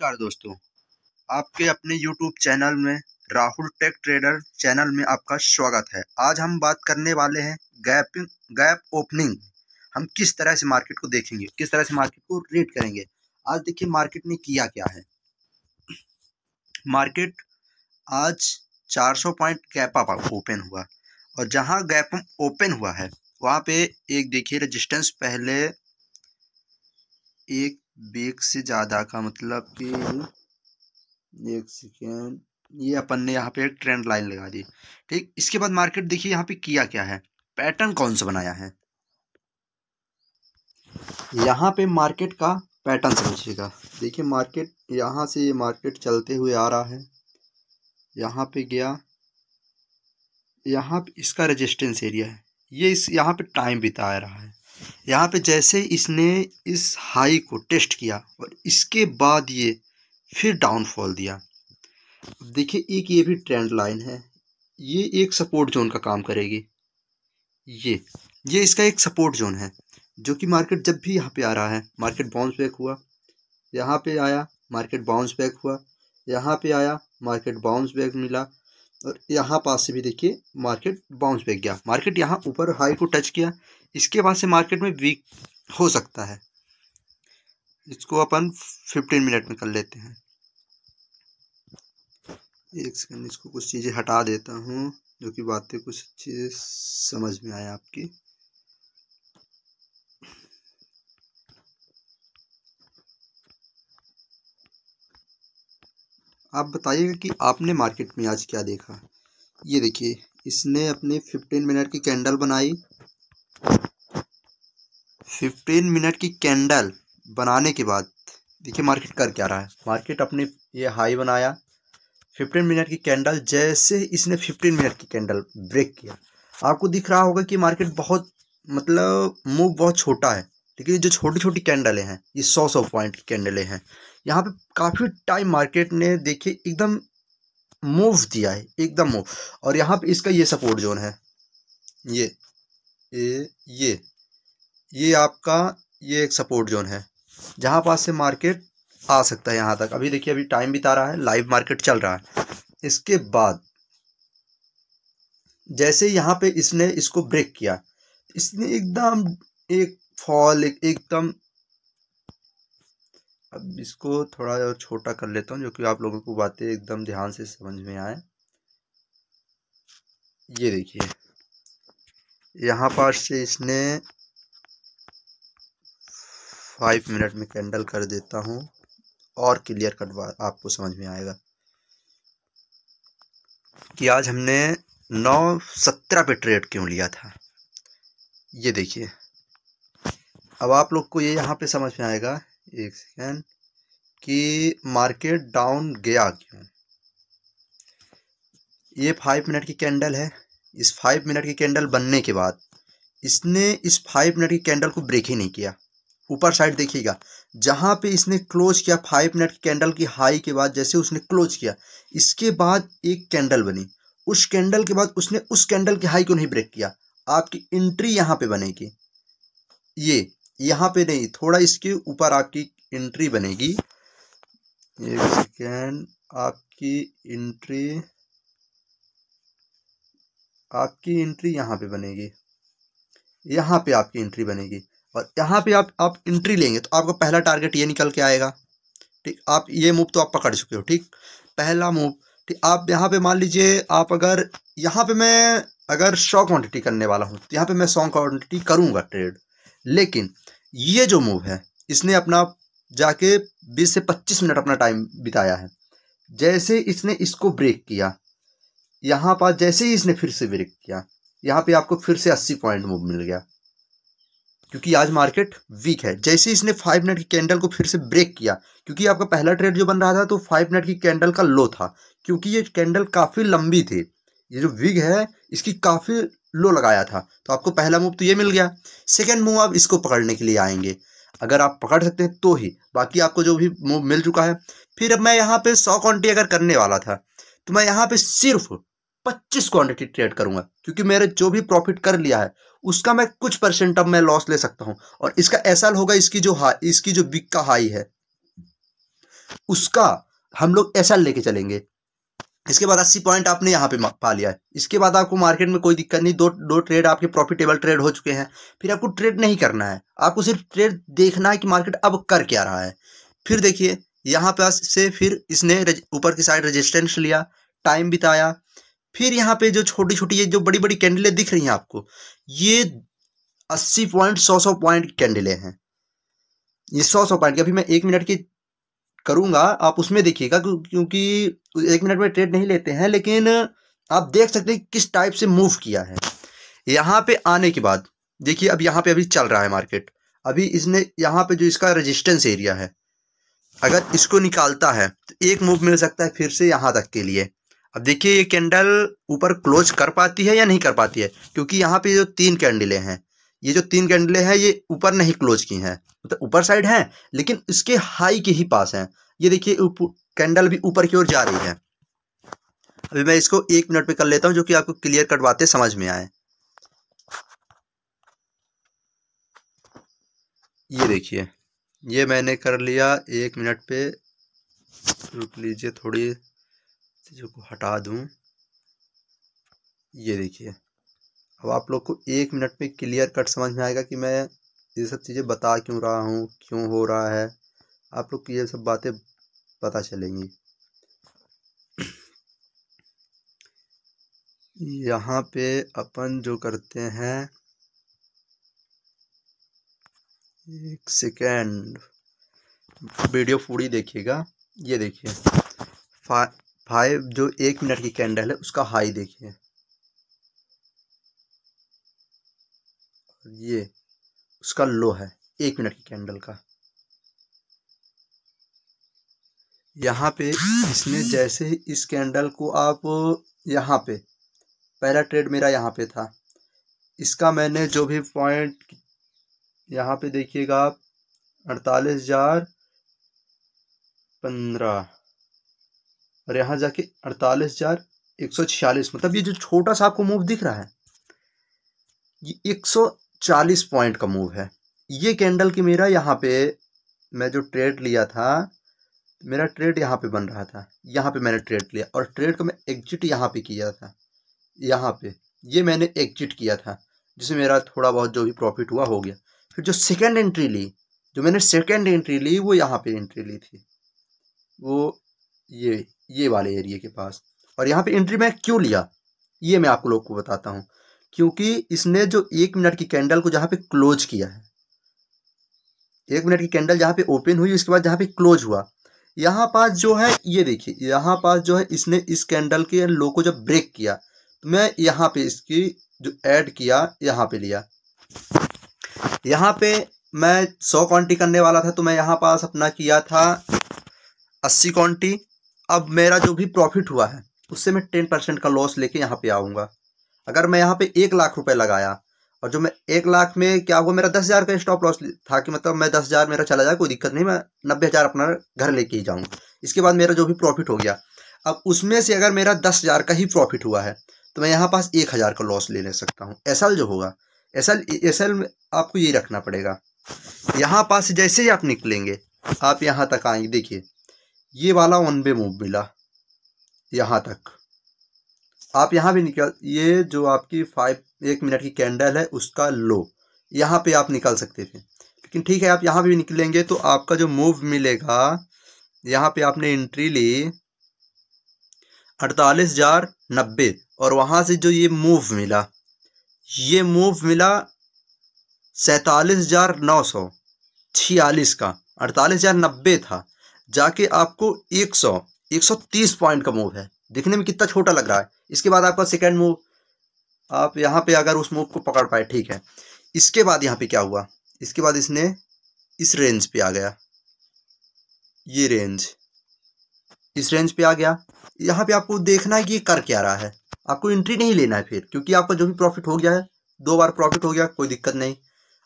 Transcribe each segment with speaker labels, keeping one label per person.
Speaker 1: नमस्कार दोस्तों आपके अपने YouTube चैनल में राहुल टेक ट्रेडर चैनल में आपका स्वागत है आज हम बात करने वाले हैं गैपिंग गैप ओपनिंग हम किस तरह से मार्केट को देखेंगे किस तरह से मार्केट को रीड करेंगे आज देखिए मार्केट ने किया क्या है मार्केट आज 400 पॉइंट गैप अप ओपन हुआ और जहां गैप ओपन हुआ है वहां पे एक देखिए रजिस्टेंस पहले एक बेग से ज़्यादा का मतलब कि एक सेकेंड ये अपन ने यहाँ पे एक ट्रेंड लाइन लगा दी ठीक इसके बाद मार्केट देखिए यहाँ पे किया क्या है पैटर्न कौन सा बनाया है यहाँ पे मार्केट का पैटर्न समझिएगा देखिए मार्केट यहाँ से ये मार्केट चलते हुए आ रहा है यहाँ पे गया यहाँ पे इसका रेजिस्टेंस एरिया है ये इस यहाँ पे टाइम बिता रहा है यहाँ पे जैसे इसने इस हाई को टेस्ट किया और इसके बाद ये फिर डाउनफॉल दिया देखिए एक ये भी ट्रेंड लाइन है ये एक सपोर्ट जोन का काम करेगी ये ये इसका एक सपोर्ट जोन है जो कि मार्केट जब भी यहाँ पे आ रहा है मार्केट बाउंस बैक हुआ यहाँ पे आया मार्केट बाउंस बैक हुआ यहाँ पे आया मार्केट बाउंस बैक मिला यहाँ पास से भी देखिए मार्केट बाउंस बैक गया मार्केट यहाँ ऊपर हाई को टच किया इसके बाद से मार्केट में वीक हो सकता है इसको अपन फिफ्टीन मिनट में कर लेते हैं एक सेकंड इसको कुछ चीज़ें हटा देता हूँ जो कि बातें कुछ चीज़ें समझ में आए आपकी आप बताइएगा कि आपने मार्केट में आज क्या देखा ये देखिए इसने अपने फिफ्टीन मिनट की कैंडल बनाई फिफ्टीन मिनट की कैंडल बनाने के बाद देखिए मार्केट कर क्या रहा है मार्केट अपने ये हाई बनाया फिफ्टीन मिनट की कैंडल जैसे इसने फिफ्टीन मिनट की कैंडल ब्रेक किया आपको दिख रहा होगा कि मार्केट बहुत मतलब मूव बहुत छोटा है लेकिन जो छोटी छोटी कैंडलें हैं ये सौ सौ पॉइंट की कैंडलें हैं यहाँ पे काफ़ी टाइम मार्केट ने देखिए एकदम मूव दिया है एकदम मूव और यहाँ पे इसका ये सपोर्ट जोन है ये ए, ये ये आपका ये एक सपोर्ट जोन है जहाँ पास से मार्केट आ सकता है यहाँ तक अभी देखिए अभी टाइम बिता रहा है लाइव मार्केट चल रहा है इसके बाद जैसे यहाँ पे इसने इसको ब्रेक किया इसने एकदम एक फॉल एकदम एक अब इसको थोड़ा और छोटा कर लेता हूँ जो कि आप लोगों को बातें एकदम ध्यान से समझ में आए ये देखिए यहाँ पास से इसने फाइव मिनट में कैंडल कर देता हूँ और क्लियर कट आपको समझ में आएगा कि आज हमने नौ सत्रह पे ट्रेड क्यों लिया था ये देखिए अब आप लोग को ये यहाँ पे समझ में आएगा एक सेकेंड कि मार्केट डाउन गया क्यों ये फाइव मिनट की कैंडल है इस फाइव मिनट की कैंडल बनने के बाद इसने इस फाइव मिनट की कैंडल को ब्रेक ही नहीं किया ऊपर साइड देखिएगा जहाँ पे इसने क्लोज किया फाइव मिनट की कैंडल की हाई के बाद जैसे उसने क्लोज किया इसके बाद एक कैंडल बनी उस कैंडल के बाद उसने उस कैंडल की हाई को नहीं ब्रेक किया आपकी एंट्री यहाँ पे बनेगी ये यहाँ पे नहीं थोड़ा इसके ऊपर आपकी एंट्री बनेगी एक सेकेंड आपकी एंट्री आपकी एंट्री यहाँ पे बनेगी यहाँ पे आपकी एंट्री बनेगी और यहाँ पे आप आप एंट्री लेंगे तो आपका पहला टारगेट ये निकल के आएगा ठीक आप ये मूव तो आप पकड़ चुके हो ठीक पहला मूव ठीक आप यहाँ पे मान लीजिए आप अगर यहाँ पे मैं अगर सौ क्वांटिटी करने वाला हूँ तो यहाँ पे मैं सौ क्वांटिटी करूँगा ट्रेड लेकिन ये जो मूव है इसने अपना जाके 20 से 25 मिनट अपना टाइम बिताया है जैसे इसने इसको ब्रेक किया यहाँ पर जैसे ही इसने फिर से ब्रेक किया यहाँ पे आपको फिर से 80 पॉइंट मूव मिल गया क्योंकि आज मार्केट वीक है जैसे इसने फाइव मिनट की कैंडल को फिर से ब्रेक किया क्योंकि आपका पहला ट्रेड जो बन रहा था तो फाइव मिनट की कैंडल का लो था क्योंकि ये कैंडल काफ़ी लंबी थी ये जो विग है इसकी काफ़ी लो लगाया था तो आपको पहला मूव तो ये मिल गया सेकेंड मूव आप इसको पकड़ने के लिए आएंगे अगर आप पकड़ सकते हैं तो ही बाकी आपको जो भी मूव मिल चुका है फिर अब मैं यहाँ पे सौ क्वांटिटी अगर करने वाला था तो मैं यहाँ पे सिर्फ पच्चीस क्वांटिटी ट्रेड करूंगा क्योंकि मेरे जो भी प्रॉफिट कर लिया है उसका मैं कुछ परसेंट अब मैं लॉस ले सकता हूं और इसका ऐसा होगा इसकी जो हाई इसकी जो बिक का हाई है उसका हम लोग ऐसा लेके चलेंगे इसके बाद अस्सी पॉइंट आपने यहाँ पे पा लिया है इसके बाद आपको मार्केट में कोई दिक्कत नहीं दो दो ट्रेड आपके प्रॉफिटेबल ट्रेड हो चुके हैं फिर आपको ट्रेड नहीं करना है आपको सिर्फ ट्रेड देखना है कि मार्केट अब कर क्या रहा है फिर देखिए यहाँ पास से फिर इसने ऊपर की साइड रजिस्टेंस लिया टाइम बिताया फिर यहाँ पे जो छोटी छोटी ये जो बड़ी बड़ी कैंडलें दिख रही हैं आपको ये अस्सी पॉइंट सौ सौ पॉइंट कैंडलें हैं ये सौ सौ पॉइंट की अभी मैं एक मिनट की करूंगा आप उसमें देखिएगा क्योंकि एक मिनट में ट्रेड नहीं लेते हैं लेकिन आप देख सकते हैं किस टाइप से मूव किया है यहाँ पे आने के बाद देखिए अब यहाँ पे अभी चल रहा है मार्केट अभी इसने यहाँ पे जो इसका रेजिस्टेंस एरिया है अगर इसको निकालता है तो एक मूव मिल सकता है फिर से यहाँ तक के लिए अब देखिए ये कैंडल ऊपर क्लोज कर पाती है या नहीं कर पाती है क्योंकि यहाँ पे जो तीन कैंडलें हैं ये जो तीन कैंडलें हैं ये ऊपर नहीं क्लोज की हैं मतलब ऊपर साइड हैं लेकिन इसके हाई के ही पास हैं ये देखिए कैंडल भी ऊपर की ओर जा रही है अभी मैं इसको एक मिनट में कर लेता हूं जो कि आपको क्लियर कट बातें समझ में आए ये देखिए ये मैंने कर लिया एक मिनट पे रुक लीजिए थोड़ी चीज़ों को हटा दूं ये देखिए अब आप लोग को एक मिनट में क्लियर कट समझ में आएगा कि मैं ये सब चीज़ें बता क्यों रहा हूँ क्यों हो रहा है आप लोग की ये सब बातें पता चलेंगी यहाँ पे अपन जो करते हैं एक सेकेंड वीडियो पूरी देखिएगा ये देखिए फा फाइव जो एक मिनट की कैंडल है उसका हाई देखिए ये उसका लो है एक मिनट की कैंडल का यहाँ पे इसने जैसे ही इस कैंडल को आप यहाँ पे पहला ट्रेड मेरा यहाँ पे था इसका मैंने जो भी पॉइंट यहाँ पे देखिएगा आप अड़तालीस हजार पंद्रह और यहाँ जाके अड़तालीस हजार एक सौ छियालीस मतलब ये जो छोटा सा आपको मूव दिख रहा है ये एक सौ चालीस पॉइंट का मूव है ये कैंडल की मेरा यहाँ पे मैं जो ट्रेड लिया था मेरा ट्रेड यहाँ पे बन रहा था यहाँ पे मैंने ट्रेड लिया और ट्रेड का मैं एग्जिट यहाँ पे किया था यहाँ पे ये मैंने एग्जिट किया था जिससे मेरा थोड़ा बहुत जो भी प्रॉफिट हुआ हो गया फिर जो सेकेंड एंट्री ली जो मैंने सेकेंड एंट्री ली वो यहाँ पे एंट्री ली थी वो ये ये वाले एरिए के पास और यहाँ पे एंट्री मैं क्यों लिया ये मैं आप लोग को बताता हूँ क्योंकि इसने जो एक मिनट की कैंडल को जहाँ पे क्लोज किया है एक मिनट की कैंडल जहाँ पे ओपन हुई उसके बाद जहाँ पे क्लोज हुआ यहाँ पास जो है ये देखिए यहाँ पास जो है इसने इस कैंडल के लो को जब ब्रेक किया तो मैं यहाँ पे इसकी जो ऐड किया यहाँ पे लिया यहाँ पे मैं सौ क्वांटी करने वाला था तो मैं यहाँ पास अपना किया था अस्सी क्वांटी अब मेरा जो भी प्रॉफिट हुआ है उससे मैं टेन परसेंट का लॉस लेके यहाँ पे आऊँगा अगर मैं यहाँ पे एक लाख रुपए लगाया और जो मैं एक लाख में क्या हुआ मेरा दस हज़ार का स्टॉप लॉस था कि मतलब मैं दस हज़ार मेरा चला जाए कोई दिक्कत नहीं मैं नब्बे हज़ार अपना घर लेके ही जाऊँ इसके बाद मेरा जो भी प्रॉफिट हो गया अब उसमें से अगर मेरा दस हज़ार का ही प्रॉफिट हुआ है तो मैं यहाँ पास एक हज़ार का लॉस ले ले सकता हूँ एस जो होगा एस एल में आपको ये रखना पड़ेगा यहाँ पास जैसे ही आप निकलेंगे आप यहाँ तक आएंगे देखिए ये वाला वन वे मूव मिला यहाँ तक आप यहाँ भी निकल ये जो आपकी फाइव एक मिनट की कैंडल है उसका लो यहाँ पे आप निकाल सकते थे लेकिन ठीक है आप यहाँ भी निकलेंगे तो आपका जो मूव मिलेगा यहाँ पे आपने एंट्री ली अड़तालीस हजार नब्बे और वहाँ से जो ये मूव मिला ये मूव मिला सैतालीस हजार नौ सौ छियालीस का अड़तालीस हजार नब्बे था जाके आपको एक सौ एक सौ तीस पॉइंट का मूव है दिखने में कितना छोटा लग रहा है इसके बाद आपका सेकेंड मूव आप यहाँ पे अगर उस मूव को पकड़ पाए ठीक है इसके बाद यहाँ पे क्या हुआ इसके बाद इसने इस रेंज पे आ गया ये रेंज इस रेंज पे आ गया यहाँ पे आपको देखना है कि ये कर क्या रहा है आपको एंट्री नहीं लेना है फिर क्योंकि आपका जो भी प्रॉफिट हो गया है दो बार प्रॉफिट हो गया कोई दिक्कत नहीं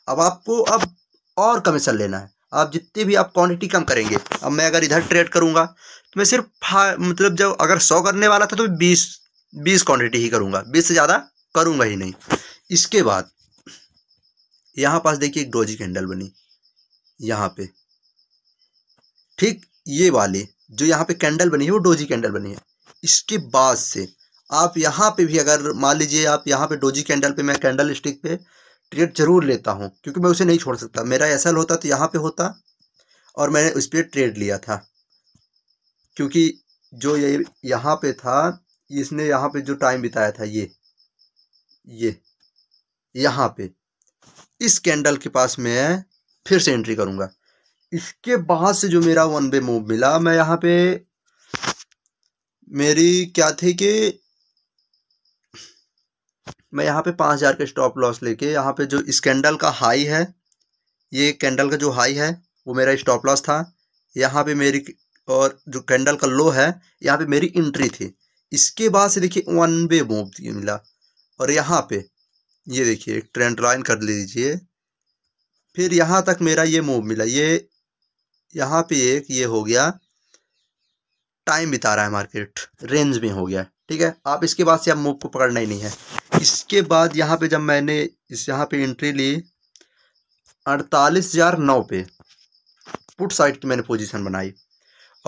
Speaker 1: अब आपको अब और कमीशन लेना है आप जितने भी आप क्वांटिटी कम करेंगे अब मैं अगर इधर ट्रेड करूंगा तो मैं सिर्फ मतलब जब अगर सौ करने वाला था तो बीस बीस क्वान्टिटी ही करूंगा बीस से ज़्यादा करूंगा ही नहीं इसके बाद यहाँ पास देखिए एक डोजी कैंडल बनी यहाँ पे ठीक ये वाले जो यहाँ पे कैंडल बनी है वो डोजी कैंडल बनी है इसके बाद से आप यहाँ पे भी अगर मान लीजिए आप यहाँ पे डोजी कैंडल पे मैं कैंडल स्टिक पे ट्रेड जरूर लेता हूँ क्योंकि मैं उसे नहीं छोड़ सकता मेरा ऐसा होता तो यहाँ पे होता और मैंने उस पर ट्रेड लिया था क्योंकि जो ये यहाँ पे था इसने यहाँ पे जो टाइम बिताया था ये ये यहाँ पे इस कैंडल के पास मैं फिर से एंट्री करूँगा इसके बाद से जो मेरा वन वे मूव मिला मैं यहाँ पे मेरी क्या थी कि मैं यहाँ पे पाँच हज़ार का स्टॉप लॉस लेके यहाँ पे जो इस कैंडल का हाई है ये कैंडल का जो हाई है वो मेरा स्टॉप लॉस था यहाँ पे मेरी और जो कैंडल का लो है यहाँ पे मेरी एंट्री थी इसके बाद से देखिए वन वे मूव मिला और यहाँ पे ये देखिए एक ट्रेंड लाइन कर लीजिए फिर यहाँ तक मेरा ये मूव मिला ये यहाँ पे एक ये हो गया टाइम बिता रहा है मार्केट रेंज में हो गया ठीक है आप इसके बाद से आप मूव को पकड़ना ही नहीं है इसके बाद यहाँ पे जब मैंने इस यहाँ पे एंट्री ली अड़तालीस हज़ार नौ पे पुट साइड की मैंने पोजीशन बनाई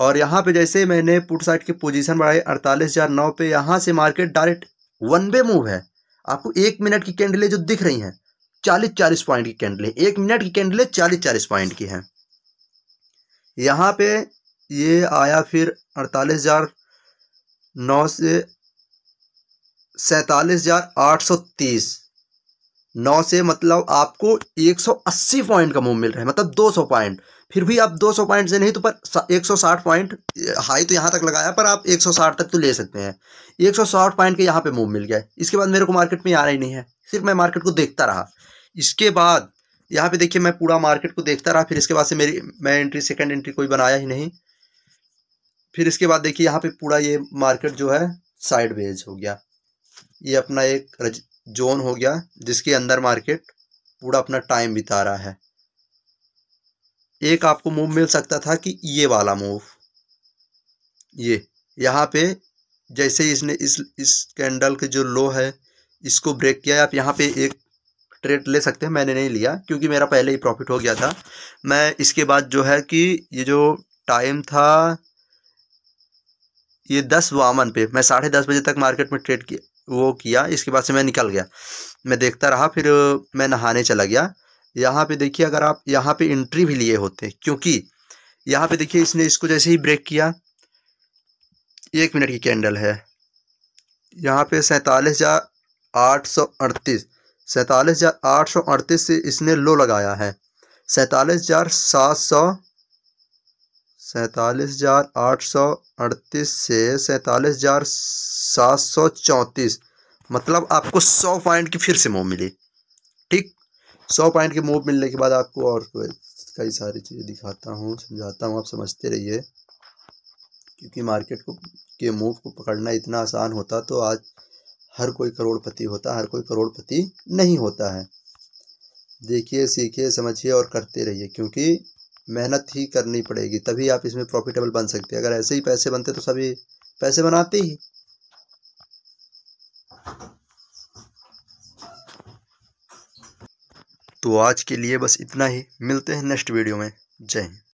Speaker 1: और यहाँ पे जैसे मैंने पुट साइड की पोजीशन बनाई अड़तालीस हज़ार नौ पे यहाँ से market direct one way move है आपको एक मिनट की कैंडलें जो दिख रही हैं चालीस चालीस पॉइंट की कैंडलें एक मिनट की कैंडलें चालीस चालीस पॉइंट की हैं यहाँ पे ये आया फिर अड़तालीस हज़ार नौ से सैतालीस हज़ार आठ सौ तीस नौ से मतलब आपको एक सौ अस्सी पॉइंट का मूव मिल रहा है मतलब दो सौ पॉइंट फिर भी आप 200 पॉइंट से नहीं तो पर 160 पॉइंट हाई तो यहाँ तक लगाया पर आप 160 तक तो ले सकते हैं 160 पॉइंट के यहाँ पे मूव मिल गया इसके बाद मेरे को मार्केट में आना ही नहीं है सिर्फ मैं मार्केट को देखता रहा इसके बाद यहाँ पे देखिए मैं पूरा मार्केट को देखता रहा फिर इसके बाद से मेरी मैं एंट्री सेकेंड एंट्री कोई बनाया ही नहीं फिर इसके बाद देखिए यहाँ पर पूरा ये मार्केट जो है साइड वेज हो गया ये अपना एक जोन हो गया जिसके अंदर मार्केट पूरा अपना टाइम बिता रहा है एक आपको मूव मिल सकता था कि ये वाला मूव ये यहाँ पे जैसे इसने इस इस कैंडल के जो लो है इसको ब्रेक किया आप यहाँ पे एक ट्रेड ले सकते हैं मैंने नहीं लिया क्योंकि मेरा पहले ही प्रॉफिट हो गया था मैं इसके बाद जो है कि ये जो टाइम था ये दस वामन पे मैं साढ़े दस बजे तक मार्केट में ट्रेड किया वो किया इसके बाद से मैं निकल गया मैं देखता रहा फिर मैं नहाने चला गया यहाँ पे देखिए अगर आप यहाँ पे एंट्री भी लिए होते क्योंकि यहाँ पे देखिए इसने इसको जैसे ही ब्रेक किया एक मिनट की कैंडल है यहाँ पे सैंतालीस हज़ार आठ सौ अड़तीस सैंतालीस हज़ार आठ सौ अड़तीस से इसने लो लगाया है सैंतालीस हज़ार सात सौ सैंतालीस हज़ार आठ सौ अड़तीस से सैंतालीस हज़ार सात सौ चौंतीस मतलब आपको सौ पॉइंट की फिर से मोह मिली ठीक सौ पॉइंट के मूव मिलने के बाद आपको और कई सारी चीज़ें दिखाता हूँ समझाता हूँ आप समझते रहिए क्योंकि मार्केट को के मूव को पकड़ना इतना आसान होता तो आज हर कोई करोड़पति होता हर कोई करोड़पति नहीं होता है देखिए सीखिए समझिए और करते रहिए क्योंकि मेहनत ही करनी पड़ेगी तभी आप इसमें प्रॉफिटेबल बन सकते हैं अगर ऐसे ही पैसे बनते तो सभी पैसे बनाते ही तो आज के लिए बस इतना ही मिलते हैं नेक्स्ट वीडियो में जय हिंद